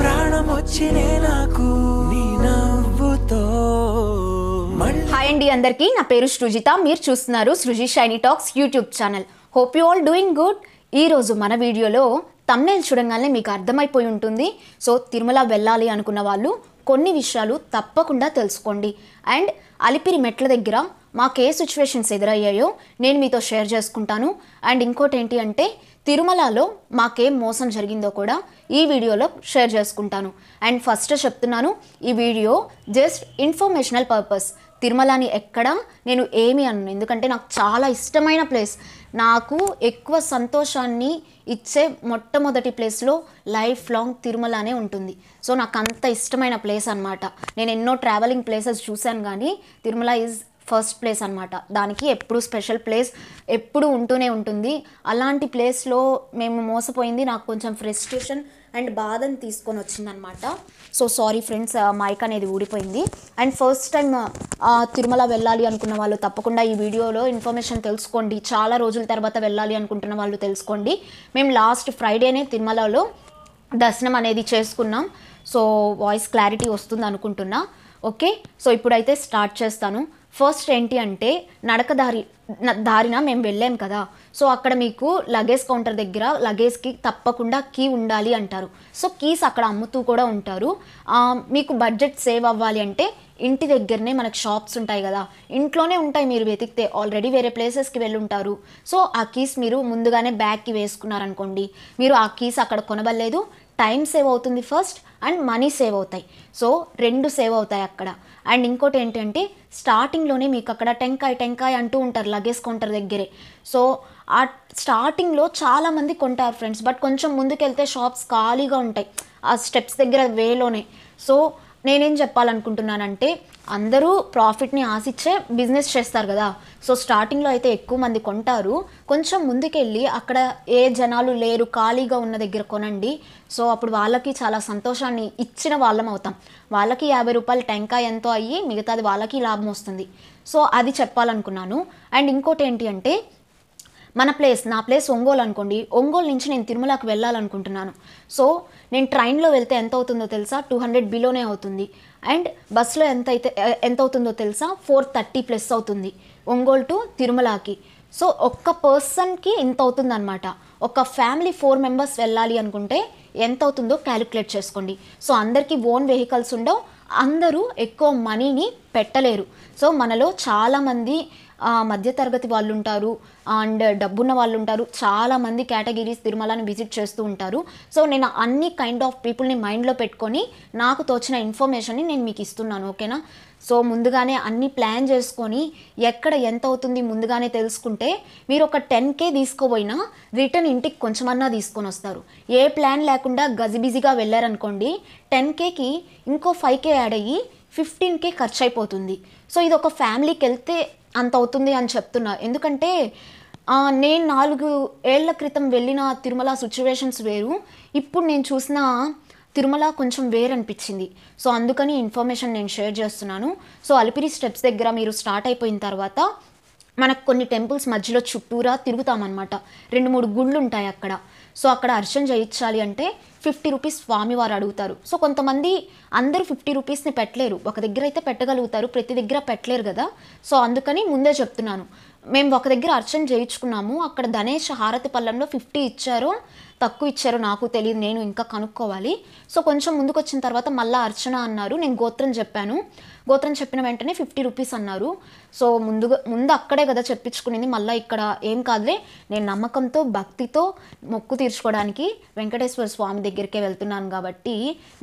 ప్రాణమొచ్చినే నాకు హాయ్ అండి అందరికీ నా పేరు సృజిత మీరు చూస్తున్నారు Sruji Shiny Talks YouTube channel hope you all doing good ఈరోజు మన వీడియోలో తమ్నేల్ చూడంగానే మీకు అర్థమైపోయి ఉంటుంది సో తిరుమల వెళ్ళాలి అనుకున్న వాళ్ళు కొన్ని విషయాలు తప్పకుండా తెలుసుకోండి అండ్ అలిపిరి మెట్ల దగ్గర మాకు ఏ సిచ్యువేషన్స్ ఎదురయ్యాయో నేను మీతో షేర్ చేసుకుంటాను అండ్ ఇంకోటి ఏంటి అంటే తిరుమలలో మాకేం మోసం జరిగిందో కూడా ఈ వీడియోలో షేర్ చేసుకుంటాను అండ్ ఫస్ట్ చెప్తున్నాను ఈ వీడియో జస్ట్ ఇన్ఫర్మేషనల్ పర్పస్ తిరుమలని ఎక్కడ నేను ఏమి అన్నాను ఎందుకంటే నాకు చాలా ఇష్టమైన ప్లేస్ నాకు ఎక్కువ సంతోషాన్ని ఇచ్చే మొట్టమొదటి ప్లేస్లో లైఫ్ లాంగ్ తిరుమలనే ఉంటుంది సో నాకు అంత ఇష్టమైన ప్లేస్ అనమాట నేను ఎన్నో ట్రావెలింగ్ ప్లేసెస్ చూశాను కానీ తిరుమల ఈజ్ ఫస్ట్ ప్లేస్ అనమాట దానికి ఎప్పుడు స్పెషల్ ప్లేస్ ఎప్పుడు ఉంటూనే ఉంటుంది అలాంటి ప్లేస్లో మేము మోసపోయింది నాకు కొంచెం ఫ్రస్ట్రేషన్ అండ్ బాధని తీసుకొని వచ్చిందనమాట సో సారీ ఫ్రెండ్స్ మైక్ అనేది ఊడిపోయింది అండ్ ఫస్ట్ టైం తిరుమల వెళ్ళాలి అనుకున్న వాళ్ళు తప్పకుండా ఈ వీడియోలో ఇన్ఫర్మేషన్ తెలుసుకోండి చాలా రోజుల తర్వాత వెళ్ళాలి అనుకుంటున్న వాళ్ళు తెలుసుకోండి మేము లాస్ట్ ఫ్రైడేనే తిరుమలలో దర్శనం అనేది చేసుకున్నాం సో వాయిస్ క్లారిటీ వస్తుంది అనుకుంటున్నా ఓకే సో ఇప్పుడైతే స్టార్ట్ చేస్తాను ఫస్ట్ ఏంటి అంటే నడక దారి దారిన మేము వెళ్ళాం కదా సో అక్కడ మీకు లగేజ్ కౌంటర్ దగ్గర లగేజ్కి తప్పకుండా కీ ఉండాలి అంటారు సో కీస్ అక్కడ అమ్ముతూ కూడా ఉంటారు మీకు బడ్జెట్ సేవ్ అవ్వాలి అంటే ఇంటి దగ్గరనే మనకు షాప్స్ ఉంటాయి కదా ఇంట్లోనే ఉంటాయి మీరు వెతికితే ఆల్రెడీ వేరే ప్లేసెస్కి వెళ్ళుంటారు సో ఆ కీస్ మీరు ముందుగానే బ్యాగ్కి వేసుకున్నారనుకోండి మీరు ఆ కీస్ అక్కడ కొనబడలేదు టైం సేవ్ అవుతుంది ఫస్ట్ అండ్ మనీ సేవ్ అవుతాయి సో రెండు సేవ్ అవుతాయి అక్కడ అండ్ ఇంకోటి ఏంటంటే స్టార్టింగ్లోనే మీకు అక్కడ టెంకాయ టెంకాయ అంటూ ఉంటారు లగేజ్ కౌంటర్ దగ్గరే సో ఆ స్టార్టింగ్లో చాలామంది కొంటారు ఫ్రెండ్స్ బట్ కొంచెం ముందుకెళ్తే షాప్స్ ఖాళీగా ఉంటాయి ఆ స్టెప్స్ దగ్గర వేలోనే సో నేనేం చెప్పాలనుకుంటున్నానంటే అందరూ ప్రాఫిట్ని ఆశించే బిజినెస్ చేస్తారు కదా సో స్టార్టింగ్లో అయితే ఎక్కువ మంది కొంటారు కొంచెం ముందుకెళ్ళి అక్కడ ఏ జనాలు లేరు ఖాళీగా ఉన్న దగ్గర కొనండి సో అప్పుడు వాళ్ళకి చాలా సంతోషాన్ని ఇచ్చిన వాళ్ళం అవుతాం వాళ్ళకి యాభై రూపాయలు టెంకాయ ఎంతో అయ్యి మిగతాది వాళ్ళకి లాభం వస్తుంది సో అది చెప్పాలనుకున్నాను అండ్ ఇంకోటి ఏంటి అంటే మన ప్లేస్ నా ప్లేస్ ఒంగోలు అనుకోండి ఒంగోలు నుంచి నేను తిరుమలకి వెళ్ళాలనుకుంటున్నాను సో నేను ట్రైన్లో వెళ్తే ఎంత అవుతుందో తెలుసా టూ హండ్రెడ్ బిలోనే అవుతుంది అండ్ బస్సులో ఎంత అయితే ఎంత అవుతుందో తెలుసా ఫోర్ థర్టీ ప్లస్ అవుతుంది ఒంగోలు టు తిరుమలకి సో ఒక్క పర్సన్కి ఇంత అనమాట ఒక ఫ్యామిలీ ఫోర్ మెంబర్స్ వెళ్ళాలి అనుకుంటే ఎంత అవుతుందో క్యాలిక్యులేట్ చేసుకోండి సో అందరికీ ఓన్ వెహికల్స్ ఉండవు అందరూ ఎక్కువ మనీని పెట్టలేరు సో మనలో చాలామంది మధ్యతరగతి వాళ్ళు ఉంటారు అండ్ డబ్బున్న వాళ్ళు ఉంటారు చాలామంది కేటగిరీస్ తిరుమలని విజిట్ చేస్తూ ఉంటారు సో నేను అన్ని కైండ్ ఆఫ్ పీపుల్ని మైండ్లో పెట్టుకొని నాకు తోచిన ఇన్ఫర్మేషన్ని నేను మీకు ఇస్తున్నాను ఓకేనా సో ముందుగానే అన్ని ప్లాన్ చేసుకొని ఎక్కడ ఎంత అవుతుంది ముందుగానే తెలుసుకుంటే మీరు ఒక టెన్ కే తీసుకోపోయినా రిటర్న్ ఇంటికి కొంచెమన్నా తీసుకొని వస్తారు ఏ ప్లాన్ లేకుండా గజిబిజిగా వెళ్ళారనుకోండి టెన్ కేకి ఇంకో ఫైవ్ కే యాడ్ అయ్యి ఫిఫ్టీన్ కే ఖర్చు అయిపోతుంది సో ఇది ఒక ఫ్యామిలీకి వెళ్తే అంత అవుతుంది అని చెప్తున్నా ఎందుకంటే నేను నాలుగు ఏళ్ల క్రితం వెళ్ళిన తిరుమల సిచ్యువేషన్స్ వేరు ఇప్పుడు నేను చూసిన తిరుమల కొంచెం వేరనిపించింది సో అందుకని ఇన్ఫర్మేషన్ నేను షేర్ చేస్తున్నాను సో అలిపిరి స్టెప్స్ దగ్గర మీరు స్టార్ట్ అయిపోయిన తర్వాత మనకు కొన్ని టెంపుల్స్ మధ్యలో చుట్టూరా తిరుగుతామన్నమాట రెండు మూడు గుళ్ళు ఉంటాయి అక్కడ సో అక్కడ అర్చన చేయించాలి అంటే ఫిఫ్టీ రూపీస్ స్వామివారు అడుగుతారు సో కొంతమంది అందరూ ఫిఫ్టీ రూపీస్ని పెట్టలేరు ఒక దగ్గర అయితే పెట్టగలుగుతారు ప్రతి దగ్గర పెట్టలేరు కదా సో అందుకని ముందే చెప్తున్నాను మేము ఒక దగ్గర అర్చన చేయించుకున్నాము అక్కడ గణేష్ హారతి పళ్ళంలో ఫిఫ్టీ ఇచ్చారు తక్కువ ఇచ్చారు నాకు తెలియదు నేను ఇంకా కనుక్కోవాలి సో కొంచెం ముందుకు వచ్చిన తర్వాత మళ్ళీ అర్చన అన్నారు నేను గోత్రం చెప్పాను గోత్రం చెప్పిన వెంటనే ఫిఫ్టీ రూపీస్ అన్నారు సో ముందుగా ముందు అక్కడే కదా చెప్పించుకునేది మళ్ళీ ఇక్కడ ఏం కాదులే నేను నమ్మకంతో భక్తితో మొక్కు తీర్చుకోవడానికి వెంకటేశ్వర స్వామి దగ్గరికే వెళ్తున్నాను కాబట్టి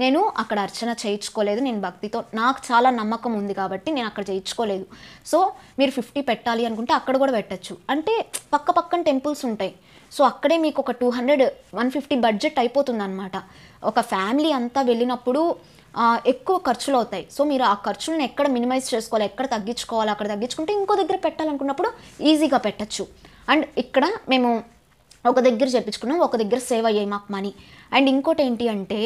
నేను అక్కడ అర్చన చేయించుకోలేదు నేను భక్తితో నాకు చాలా నమ్మకం ఉంది కాబట్టి నేను అక్కడ చేయించుకోలేదు సో మీరు ఫిఫ్టీ పెట్టాలి అనుకుంటే అక్కడ కూడా పెట్టచ్చు అంటే పక్క పక్కన టెంపుల్స్ ఉంటాయి సో అక్కడే మీకు ఒక two hundred one fifty budget అయిపోతుంది అనమాట ఒక ఫ్యామిలీ అంతా వెళ్ళినప్పుడు ఎక్కువ ఖర్చులు అవుతాయి సో మీరు ఆ ఖర్చులను ఎక్కడ మినిమైజ్ చేసుకోవాలి ఎక్కడ తగ్గించుకోవాలి అక్కడ తగ్గించుకుంటే ఇంకో దగ్గర పెట్టాలనుకున్నప్పుడు ఈజీగా పెట్టచ్చు అండ్ ఇక్కడ మేము ఒక దగ్గర చెప్పించుకున్నాం ఒక దగ్గర సేవ్ అయ్యాయి మాకు మనీ అండ్ ఇంకోటి ఏంటి అంటే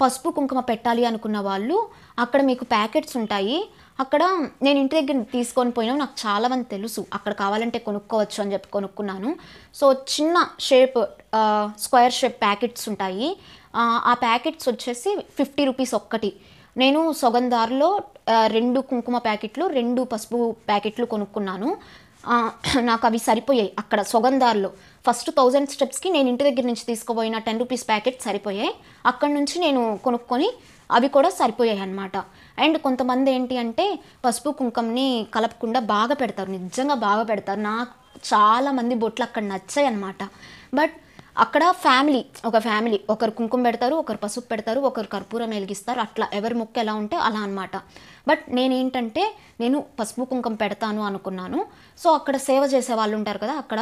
పసుపు కుంకుమ పెట్టాలి అనుకున్న వాళ్ళు అక్కడ మీకు ప్యాకెట్స్ ఉంటాయి అక్కడ నేను ఇంటి దగ్గర తీసుకొని పోయినా నాకు చాలా మంది తెలుసు అక్కడ కావాలంటే కొనుక్కోవచ్చు అని చెప్పి కొనుక్కున్నాను సో చిన్న షేప్ స్క్వేర్ షేప్ ప్యాకెట్స్ ఉంటాయి ఆ ప్యాకెట్స్ వచ్చేసి ఫిఫ్టీ రూపీస్ ఒక్కటి నేను సొగంధార్లో రెండు కుంకుమ ప్యాకెట్లు రెండు పసుపు ప్యాకెట్లు కొనుక్కున్నాను నాకు అవి సరిపోయాయి అక్కడ సొగంధార్లో ఫస్ట్ థౌజండ్ స్టెప్స్కి నేను ఇంటి దగ్గర నుంచి తీసుకుపోయిన టెన్ రూపీస్ ప్యాకెట్ సరిపోయాయి అక్కడ నుంచి నేను కొనుక్కొని అవి కూడా సరిపోయాయి అనమాట అండ్ కొంతమంది ఏంటి అంటే పసుపు కుంకుమని కలపకుండా బాగా పెడతారు నిజంగా బాగా పెడతారు నాకు చాలామంది బొట్లు అక్కడ నచ్చాయి అనమాట బట్ అక్కడ ఫ్యామిలీ ఒక ఫ్యామిలీ ఒకరు కుంకుమ పెడతారు ఒకరు పసుపు పెడతారు ఒకరు కర్పూరం వెలిగిస్తారు అట్లా ఎవరి ముక్క ఎలా ఉంటే అలా అనమాట బట్ నేనేంటంటే నేను పసుపు కుంకుమ పెడతాను అనుకున్నాను సో అక్కడ సేవ చేసే వాళ్ళు ఉంటారు కదా అక్కడ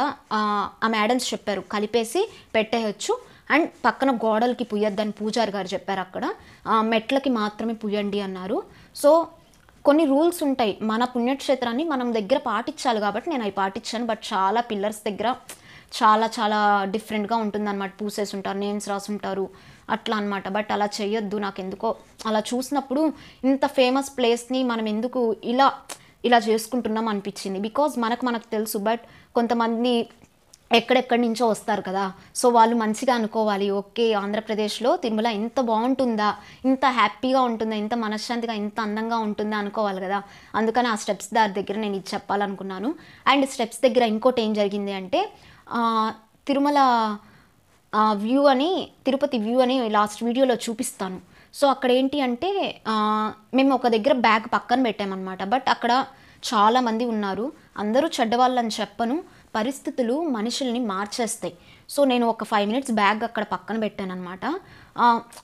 ఆ మేడమ్స్ చెప్పారు కలిపేసి పెట్టేయచ్చు అండ్ పక్కన గోడలకి పుయ్యొద్దని పూజారి గారు చెప్పారు అక్కడ ఆ మెట్లకి మాత్రమే పుయ్యండి అన్నారు సో కొన్ని రూల్స్ ఉంటాయి మన పుణ్యక్షేత్రాన్ని మనం దగ్గర పాటించాలి కాబట్టి నేను అవి పాటించాను బట్ చాలా పిల్లర్స్ దగ్గర చాలా చాలా డిఫరెంట్గా ఉంటుందన్నమాట పూసేసి ఉంటారు నేమ్స్ రాసి ఉంటారు అట్లా అనమాట బట్ అలా చేయొద్దు నాకు ఎందుకో అలా చూసినప్పుడు ఇంత ఫేమస్ ప్లేస్ని మనం ఎందుకు ఇలా ఇలా చేసుకుంటున్నాం అనిపించింది బికాజ్ మనకు మనకు తెలుసు బట్ కొంతమంది ఎక్కడెక్కడి నుంచో వస్తారు కదా సో వాళ్ళు మంచిగా అనుకోవాలి ఓకే ఆంధ్రప్రదేశ్లో తిరుమల ఇంత బాగుంటుందా ఇంత హ్యాపీగా ఉంటుందా ఇంత మనశ్శాంతిగా ఇంత అందంగా ఉంటుందా అనుకోవాలి కదా అందుకని ఆ స్టెప్స్ దారి దగ్గర నేను ఇది చెప్పాలనుకున్నాను అండ్ స్టెప్స్ దగ్గర ఇంకోటి ఏం జరిగింది అంటే తిరుమల వ్యూ అని తిరుపతి వ్యూ అని లాస్ట్ వీడియోలో చూపిస్తాను సో అక్కడ ఏంటి అంటే మేము ఒక దగ్గర బ్యాగ్ పక్కన పెట్టామన్నమాట బట్ అక్కడ చాలామంది ఉన్నారు అందరూ చెడ్డవాళ్ళని చెప్పను పరిస్థితులు మనుషుల్ని మార్చేస్తాయి సో నేను ఒక ఫైవ్ మినిట్స్ బ్యాగ్ అక్కడ పక్కన పెట్టాను అనమాట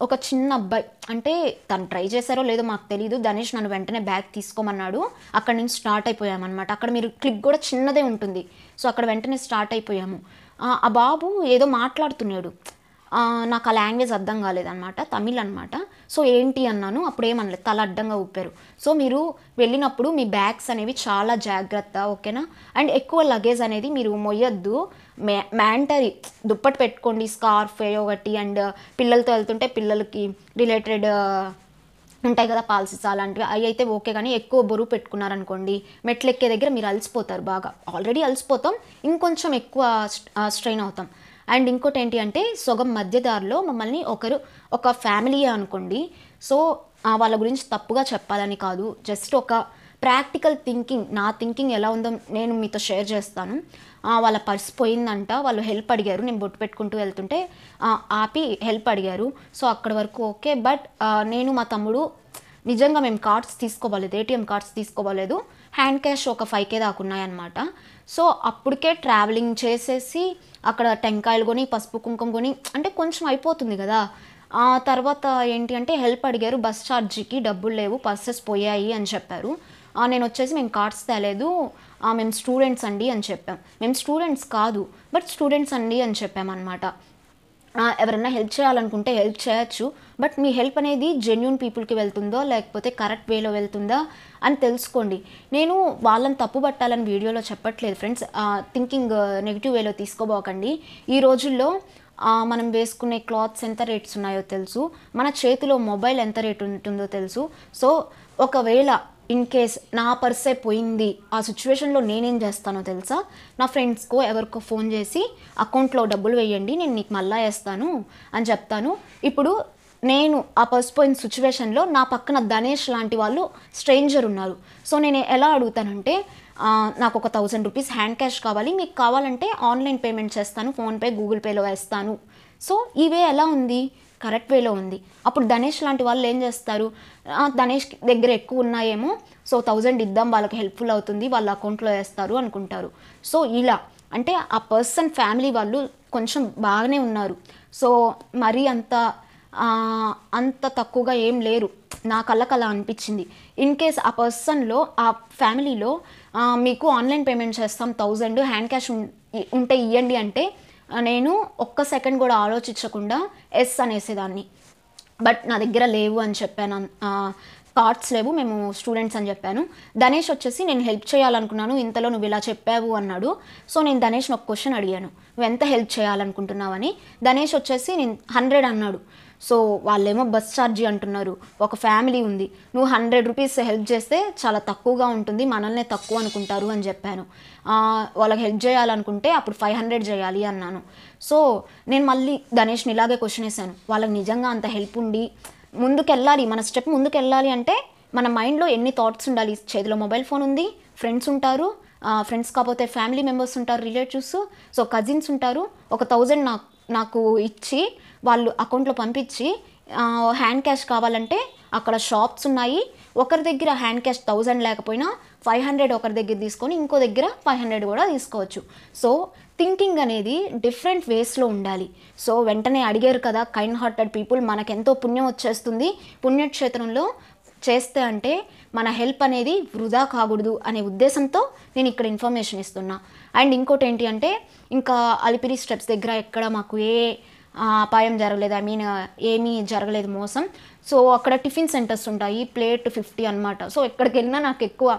ఒక చిన్న అబ్బాయి అంటే తను ట్రై చేశారో లేదో మాకు తెలియదు ధనేష్ నన్ను వెంటనే బ్యాగ్ తీసుకోమన్నాడు అక్కడ నుంచి స్టార్ట్ అయిపోయామన్నమాట అక్కడ మీరు క్లిక్ కూడా చిన్నదే ఉంటుంది సో అక్కడ వెంటనే స్టార్ట్ అయిపోయాము ఆ బాబు ఏదో మాట్లాడుతున్నాడు నాకు ఆ లాంగ్వేజ్ అర్థం కాలేదన్నమాట తమిళ్ అనమాట సో ఏంటి అన్నాను అప్పుడు ఏమనలేదు తల అడ్డంగా ఊపారు సో మీరు వెళ్ళినప్పుడు మీ బ్యాగ్స్ అనేవి చాలా జాగ్రత్త ఓకేనా అండ్ ఎక్కువ లగేజ్ అనేది మీరు మొయ్యొద్దు మ్యా మ్యాంటరీ దుప్పటి పెట్టుకోండి స్కార్ఫ్ ఒకటి అండ్ పిల్లలతో వెళ్తుంటే పిల్లలకి రిలేటెడ్ ఉంటాయి కదా పాలసీస్ అలాంటివి అవి అయితే ఓకే కానీ ఎక్కువ బరువు పెట్టుకున్నారనుకోండి మెట్లు ఎక్కే దగ్గర మీరు అలసిపోతారు బాగా ఆల్రెడీ అలసిపోతాం ఇంకొంచెం ఎక్కువ స్ట్రెయిన్ అవుతాం అండ్ ఇంకోటి ఏంటి అంటే సొగం మధ్యదారిలో మమ్మల్ని ఒకరు ఒక ఫ్యామిలీ అనుకోండి సో వాళ్ళ గురించి తప్పుగా చెప్పాలని కాదు జస్ట్ ఒక ప్రాక్టికల్ థింకింగ్ నా థింకింగ్ ఎలా ఉందో నేను మీతో షేర్ చేస్తాను వాళ్ళ పర్స్ పోయిందంట వాళ్ళు హెల్ప్ అడిగారు నేను బొట్టు పెట్టుకుంటూ వెళ్తుంటే ఆపి హెల్ప్ అడిగారు సో అక్కడి వరకు ఓకే బట్ నేను మా తమ్ముడు నిజంగా మేము కార్డ్స్ తీసుకోవాలేదు ఏటీఎం కార్డ్స్ తీసుకోవాలేదు హ్యాండ్ క్యాష్ ఒక ఫైవ్ కే దాకా ఉన్నాయన్నమాట సో అప్పటికే ట్రావెలింగ్ చేసేసి అక్కడ టెంకాయలు కొని పసుపు కుంకుమ కొని అంటే కొంచెం అయిపోతుంది కదా ఆ తర్వాత ఏంటి అంటే హెల్ప్ అడిగారు బస్ ఛార్జీకి డబ్బులు లేవు పర్సెస్ పోయాయి అని చెప్పారు నేను వచ్చేసి మేము కార్డ్స్ తేలేదు మేము స్టూడెంట్స్ అండి అని చెప్పాం మేము స్టూడెంట్స్ కాదు బట్ స్టూడెంట్స్ అండి అని చెప్పామన్నమాట ఎవరైనా హెల్ప్ చేయాలనుకుంటే హెల్ప్ చేయొచ్చు బట్ మీ హెల్ప్ అనేది జెన్యున్ పీపుల్కి వెళ్తుందో లేకపోతే కరెక్ట్ వేలో వెళ్తుందా అని తెలుసుకోండి నేను వాళ్ళని తప్పు పట్టాలని వీడియోలో చెప్పట్లేదు ఫ్రెండ్స్ థింకింగ్ నెగిటివ్ వేలో తీసుకోబోకండి ఈ రోజుల్లో మనం వేసుకునే క్లాత్స్ ఎంత రేట్స్ ఉన్నాయో తెలుసు మన చేతిలో మొబైల్ ఎంత రేట్ ఉంటుందో తెలుసు సో ఒకవేళ ఇన్ కేస్ నా పర్సే పోయింది ఆ సిచ్యువేషన్లో నేనేం చేస్తానో తెలుసా నా ఫ్రెండ్స్కో ఎవరికో ఫోన్ చేసి అకౌంట్లో డబ్బులు వేయండి నేను నీకు మళ్ళా వేస్తాను అని చెప్తాను ఇప్పుడు నేను ఆ పర్స్ పోయిన సిచ్యువేషన్లో నా పక్కన ధనేష్ లాంటి వాళ్ళు స్ట్రేంజర్ ఉన్నారు సో నేను ఎలా అడుగుతానంటే నాకు ఒక థౌజండ్ రూపీస్ హ్యాండ్ క్యాష్ కావాలి మీకు కావాలంటే ఆన్లైన్ పేమెంట్ చేస్తాను ఫోన్పే గూగుల్ పేలో వేస్తాను సో ఇవే ఎలా ఉంది కరెక్ట్ వేలో ఉంది అప్పుడు ధనేష్ లాంటి వాళ్ళు ఏం చేస్తారు ధనేష్ దగ్గర ఎక్కువ ఉన్నాయేమో సో థౌజండ్ ఇద్దాం వాళ్ళకి హెల్ప్ఫుల్ అవుతుంది వాళ్ళ అకౌంట్లో వేస్తారు అనుకుంటారు సో ఇలా అంటే ఆ పర్సన్ ఫ్యామిలీ వాళ్ళు కొంచెం బాగానే ఉన్నారు సో మరీ అంత అంత తక్కువగా ఏం లేరు నా కళ్ళకు అలా అనిపించింది ఇన్ కేస్ ఆ పర్సన్లో ఆ ఫ్యామిలీలో మీకు ఆన్లైన్ పేమెంట్ చేస్తాం థౌజండ్ హ్యాండ్ క్యాష్ ఉంటే ఇవ్వండి అంటే నేను ఒక్క సెకండ్ కూడా ఆలోచించకుండా ఎస్ అనేసేదాన్ని బట్ నా దగ్గర లేవు అని చెప్పాను కార్డ్స్ లేవు మేము స్టూడెంట్స్ అని చెప్పాను ధనేష్ వచ్చేసి నేను హెల్ప్ చేయాలనుకున్నాను ఇంతలో నువ్వు ఇలా చెప్పావు అన్నాడు సో నేను ధనేష్ని ఒక క్వశ్చన్ అడిగాను నువ్వు ఎంత హెల్ప్ చేయాలనుకుంటున్నావని ధనేష్ వచ్చేసి నేను హండ్రెడ్ అన్నాడు సో వాళ్ళేమో బస్ ఛార్జీ అంటున్నారు ఒక ఫ్యామిలీ ఉంది నువ్వు హండ్రెడ్ రూపీస్ హెల్ప్ చేస్తే చాలా తక్కువగా ఉంటుంది మనల్నే తక్కువ అనుకుంటారు అని చెప్పాను వాళ్ళకి హెల్ప్ చేయాలనుకుంటే అప్పుడు ఫైవ్ హండ్రెడ్ చేయాలి అన్నాను సో నేను మళ్ళీ గణేష్ని ఇలాగే క్వశ్చన్ వేశాను వాళ్ళకి నిజంగా అంత హెల్ప్ ఉండి ముందుకెళ్ళాలి మన స్టెప్ ముందుకెళ్ళాలి అంటే మన మైండ్లో ఎన్ని థాట్స్ ఉండాలి చేతిలో మొబైల్ ఫోన్ ఉంది ఫ్రెండ్స్ ఉంటారు ఫ్రెండ్స్ కాకపోతే ఫ్యామిలీ మెంబర్స్ ఉంటారు రిలేటివ్స్ సో కజిన్స్ ఉంటారు ఒక థౌజండ్ నాకు నాకు ఇచ్చి వాళ్ళు అకౌంట్లో పంపించి హ్యాండ్ క్యాష్ కావాలంటే అక్కడ షాప్స్ ఉన్నాయి ఒకరి దగ్గర హ్యాండ్ క్యాష్ థౌజండ్ లేకపోయినా ఫైవ్ హండ్రెడ్ ఒకరి దగ్గర తీసుకొని ఇంకో దగ్గర ఫైవ్ హండ్రెడ్ కూడా తీసుకోవచ్చు సో థింకింగ్ అనేది డిఫరెంట్ వేస్లో ఉండాలి సో వెంటనే అడిగారు కదా కైండ్ హార్టెడ్ పీపుల్ మనకు ఎంతో పుణ్యం వచ్చేస్తుంది పుణ్యక్షేత్రంలో చేస్తే అంటే మన హెల్ప్ అనేది వృధా కాకూడదు అనే ఉద్దేశంతో నేను ఇక్కడ ఇన్ఫర్మేషన్ ఇస్తున్నా అండ్ ఇంకోటి ఏంటి అంటే ఇంకా అలిపిరి స్టెప్స్ దగ్గర ఎక్కడ మాకు ఏ అపాయం జరగలేదు ఐ మీన్ ఏమీ జరగలేదు మోసం సో అక్కడ టిఫిన్ సెంటర్స్ ఉంటాయి ప్లేట్ ఫిఫ్టీ అనమాట సో ఎక్కడికి వెళ్ళినా నాకు ఎక్కువ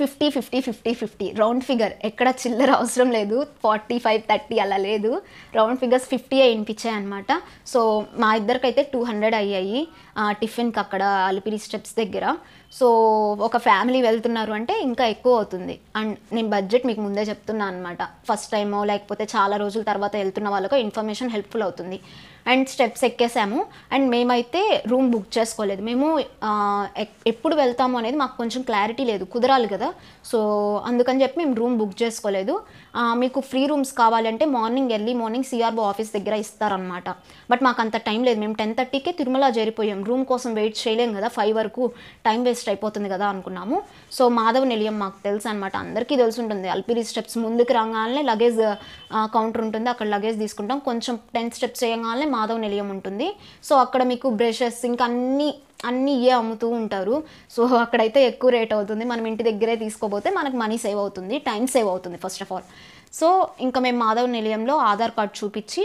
fifty fifty fifty fifty round figure ఎక్కడ చిల్లర అవసరం లేదు ఫార్టీ ఫైవ్ థర్టీ అలా లేదు రౌండ్ ఫిగర్స్ ఫిఫ్టీ వినిపించాయి అనమాట సో మా ఇద్దరికైతే టూ హండ్రెడ్ అయ్యాయి టిఫిన్కి అక్కడ అలిపిరి స్టెప్స్ దగ్గర సో ఒక ఫ్యామిలీ వెళ్తున్నారు అంటే ఇంకా ఎక్కువ అవుతుంది అండ్ నేను బడ్జెట్ మీకు ముందే చెప్తున్నా అనమాట ఫస్ట్ టైమో లేకపోతే చాలా రోజుల తర్వాత వెళ్తున్న వాళ్ళకు ఇన్ఫర్మేషన్ హెల్ప్ఫుల్ అవుతుంది అండ్ స్టెప్స్ ఎక్కేసాము అండ్ మేమైతే రూమ్ బుక్ చేసుకోలేదు మేము ఎప్పుడు వెళ్తాము అనేది మాకు కొంచెం క్లారిటీ లేదు కుదరాలి కదా సో అందుకని చెప్పి మేము రూమ్ బుక్ చేసుకోలేదు మీకు ఫ్రీ రూమ్స్ కావాలంటే morning early morning CRO office దగ్గర ఇస్తారనమాట బట్ మాకు అంత టైం లేదు మేము టెన్ థర్టీకే తిరుమల చేరిపోయాం రూమ్ కోసం వెయిట్ చేయలేం కదా ఫైవ్ వరకు టైం వేస్ట్ అయిపోతుంది కదా అనుకున్నాము సో మాధవ్ నిలయం మాకు తెలుసు అనమాట అందరికీ తెలిసి ఉంటుంది అల్పిరి స్టెప్స్ ముందుకు రాగానే లగేజ్ కౌంటర్ ఉంటుంది అక్కడ లగేజ్ తీసుకుంటాం కొంచెం టెన్ స్టెప్స్ చేయగానే మాధవ్ నిలయం ఉంటుంది సో అక్కడ మీకు బ్రషెస్ ఇంకా అన్ని అన్నీ ఇవే అమ్ముతూ ఉంటారు సో అక్కడైతే ఎక్కువ రేట్ అవుతుంది మనం ఇంటి దగ్గరే తీసుకోబోతే మనకు మనీ సేవ్ అవుతుంది టైం సేవ్ అవుతుంది ఫస్ట్ ఆఫ్ ఆల్ సో ఇంకా మేము మాధవ్ నిలయంలో ఆధార్ కార్డ్ చూపించి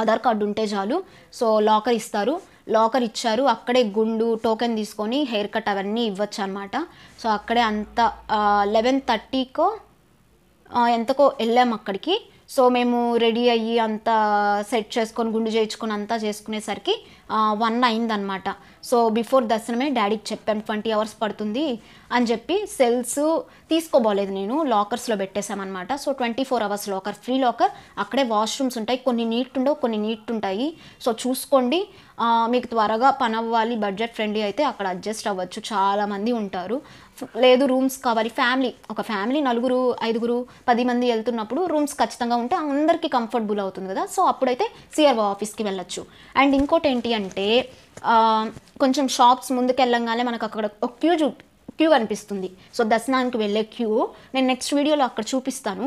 ఆధార్ కార్డు ఉంటే చాలు సో లాకర్ ఇస్తారు లాకర్ ఇచ్చారు అక్కడే గుండు టోకెన్ తీసుకొని హెయిర్ కట్ అవన్నీ ఇవ్వచ్చు అనమాట సో అక్కడే అంత లెవెన్ థర్టీకో ఎంతకో వెళ్ళాము అక్కడికి సో మేము రెడీ అయ్యి అంతా సెట్ చేసుకొని గుండు చేయించుకొని అంతా చేసుకునేసరికి వన్ అయిందనమాట సో బిఫోర్ దర్శనమే డాడీకి చెప్పాను ట్వంటీ అవర్స్ పడుతుంది అని చెప్పి సెల్స్ తీసుకోబోలేదు నేను లాకర్స్లో పెట్టేశామన్నమాట so twenty four hours locker free locker అక్కడే వాష్రూమ్స్ ఉంటాయి కొన్ని నీట్ ఉండవు కొన్ని నీట్ ఉంటాయి సో చూసుకోండి మీకు త్వరగా పని అవ్వాలి బడ్జెట్ ఫ్రెండ్లీ అయితే అక్కడ అడ్జస్ట్ అవ్వచ్చు చాలామంది ఉంటారు లేదు రూమ్స్ కావాలి ఫ్యామిలీ ఒక ఫ్యామిలీ నలుగురు ఐదుగురు పది మంది వెళ్తున్నప్పుడు రూమ్స్ ఖచ్చితంగా ఉంటే అందరికీ కంఫర్టబుల్ అవుతుంది కదా సో అప్పుడైతే సిఆర్ఓ ఆఫీస్కి వెళ్ళచ్చు అండ్ ఇంకోటి ఏంటి అంటే కొంచెం షాప్స్ ముందుకెళ్ళంగానే మనకు అక్కడ ఒక క్యూ చూ క్యూ కనిపిస్తుంది సో దర్శనానికి వెళ్ళే క్యూ నేను నెక్స్ట్ వీడియోలో అక్కడ చూపిస్తాను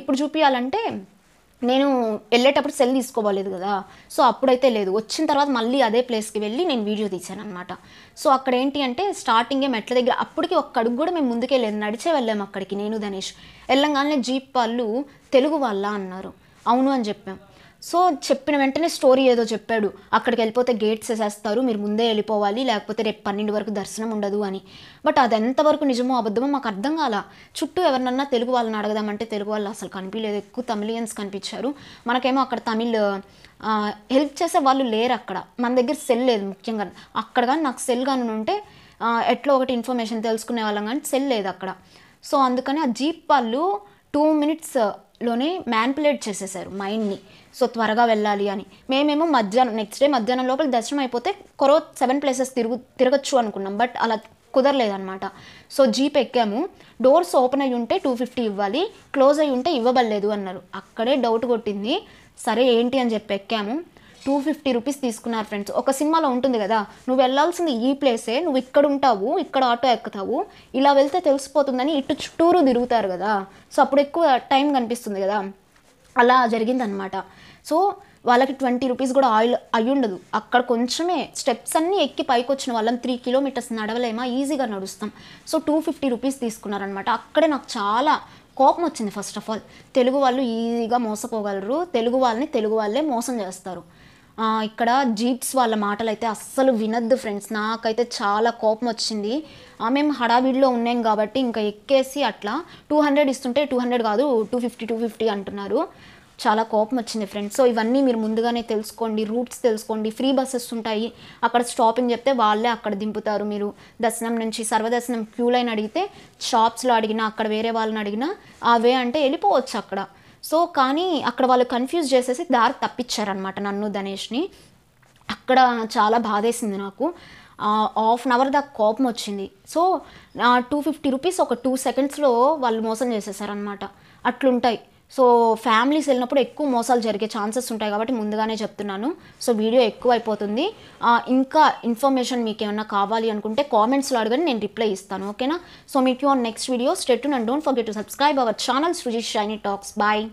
ఇప్పుడు చూపించాలంటే నేను వెళ్ళేటప్పుడు సెల్ తీసుకోవాలేదు కదా సో అప్పుడైతే లేదు వచ్చిన తర్వాత మళ్ళీ అదే ప్లేస్కి వెళ్ళి నేను వీడియో తీశాను అనమాట సో అక్కడ ఏంటి అంటే స్టార్టింగే మెట్ల దగ్గర అప్పటికి ఒక్క అడుగు కూడా మేము ముందుకే లేదు నడిచే వెళ్ళాము అక్కడికి నేను ధనేష్ వెళ్ళంగానే జీప్ వాళ్ళు తెలుగు వాళ్ళ అన్నారు అవును అని చెప్పాం సో చెప్పిన వెంటనే స్టోరీ ఏదో చెప్పాడు అక్కడికి వెళ్ళిపోతే గేట్స్ వేసేస్తారు మీరు ముందే వెళ్ళిపోవాలి లేకపోతే రేపు పన్నెండు వరకు దర్శనం ఉండదు అని బట్ అది ఎంతవరకు నిజమో అబద్ధమో మాకు అర్థం కాల చుట్టూ ఎవరినన్నా తెలుగు వాళ్ళని అడగదామంటే తెలుగు వాళ్ళు అసలు కనిపించలేదు ఎక్కువ తమిళియన్స్ కనిపించారు మనకేమో అక్కడ తమిళ్ హెల్ప్ చేసే వాళ్ళు లేరు అక్కడ మన దగ్గర సెల్ లేదు ముఖ్యంగా అక్కడ కానీ నాకు సెల్ కానీ ఉంటే ఎట్లా ఒకటి ఇన్ఫర్మేషన్ తెలుసుకునే వాళ్ళం కానీ సెల్ లేదు అక్కడ సో అందుకని ఆ జీప్ వాళ్ళు టూ మినిట్స్ లోనే మ్యాన్పులేట్ చేసేసారు మైండ్ని సో త్వరగా వెళ్ళాలి అని మేమేమో మధ్యాహ్నం నెక్స్ట్ డే మధ్యాహ్నం లోపల దర్శనం అయిపోతే కొరో సెవెన్ ప్లేసెస్ తిరుగు తిరగచ్చు అనుకున్నాం బట్ అలా కుదరలేదనమాట సో జీప్ ఎక్కాము డోర్స్ ఓపెన్ అయ్యి ఉంటే టూ ఫిఫ్టీ ఇవ్వాలి క్లోజ్ అయ్యి ఉంటే ఇవ్వబడలేదు అన్నారు అక్కడే డౌట్ కొట్టింది సరే ఏంటి అని చెప్పి ఎక్కాము టూ ఫిఫ్టీ రూపీస్ తీసుకున్నారు ఫ్రెండ్స్ ఒక సినిమాలో ఉంటుంది కదా నువ్వు వెళ్ళాల్సింది ఈ ప్లేసే నువ్వు ఇక్కడ ఉంటావు ఇక్కడ ఆటో ఎక్కుతావు ఇలా వెళ్తే తెలిసిపోతుందని ఇటు చుట్టూరు తిరుగుతారు కదా సో అప్పుడు ఎక్కువ టైం కనిపిస్తుంది కదా అలా జరిగింది అనమాట సో వాళ్ళకి ట్వంటీ రూపీస్ కూడా ఆయిల్ అయి ఉండదు అక్కడ కొంచెమే స్టెప్స్ అన్నీ ఎక్కి పైకి వచ్చిన వాళ్ళం త్రీ కిలోమీటర్స్ నడవలేమా ఈజీగా నడుస్తాం సో టూ ఫిఫ్టీ రూపీస్ తీసుకున్నారనమాట అక్కడే నాకు చాలా కోపం వచ్చింది ఫస్ట్ ఆఫ్ ఆల్ తెలుగు వాళ్ళు ఈజీగా మోసపోగలరు తెలుగు వాళ్ళని తెలుగు వాళ్ళే మోసం చేస్తారు ఇక్కడ జీప్స్ వాళ్ళ మాటలు అయితే అస్సలు వినద్దు ఫ్రెండ్స్ నాకైతే చాలా కోపం వచ్చింది మేము హడావిడిలో ఉన్నాం కాబట్టి ఇంకా ఎక్కేసి అట్లా టూ హండ్రెడ్ ఇస్తుంటే టూ హండ్రెడ్ కాదు టూ ఫిఫ్టీ టూ ఫిఫ్టీ అంటున్నారు చాలా కోపం వచ్చింది ఫ్రెండ్స్ సో ఇవన్నీ మీరు ముందుగానే తెలుసుకోండి రూట్స్ తెలుసుకోండి ఫ్రీ బస్సెస్ ఉంటాయి అక్కడ స్టాపింగ్ చెప్తే వాళ్ళే అక్కడ దింపుతారు మీరు దర్శనం నుంచి సర్వదర్శనం క్యూ లైన్ అడిగితే షాప్స్లో అడిగినా అక్కడ వేరే వాళ్ళని అడిగినా అవే అంటే వెళ్ళిపోవచ్చు అక్కడ సో కానీ అక్కడ వాళ్ళు కన్ఫ్యూజ్ చేసేసి దారి తప్పించారనమాట నన్ను ధనేష్ని అక్కడ చాలా బాధేసింది నాకు హాఫ్ అన్ అవర్ దాకా కోపం వచ్చింది సో టూ ఫిఫ్టీ రూపీస్ ఒక టూ సెకండ్స్లో వాళ్ళు మోసం చేసేసారనమాట అట్లుంటాయి సో ఫ్యామిలీస్ వెళ్ళినప్పుడు ఎక్కువ మోసాలు జరిగే ఛాన్సెస్ ఉంటాయి కాబట్టి ముందుగానే చెప్తున్నాను సో వీడియో ఎక్కువ అయిపోతుంది ఇంకా ఇన్ఫర్మేషన్ మీకు ఏమన్నా కావాలి అనుకుంటే కామెంట్స్లో అడగని నేను రిప్లై ఇస్తాను ఓకేనా so meet you on next video stay and don't forget to subscribe our channel Srujith Shaini talks bye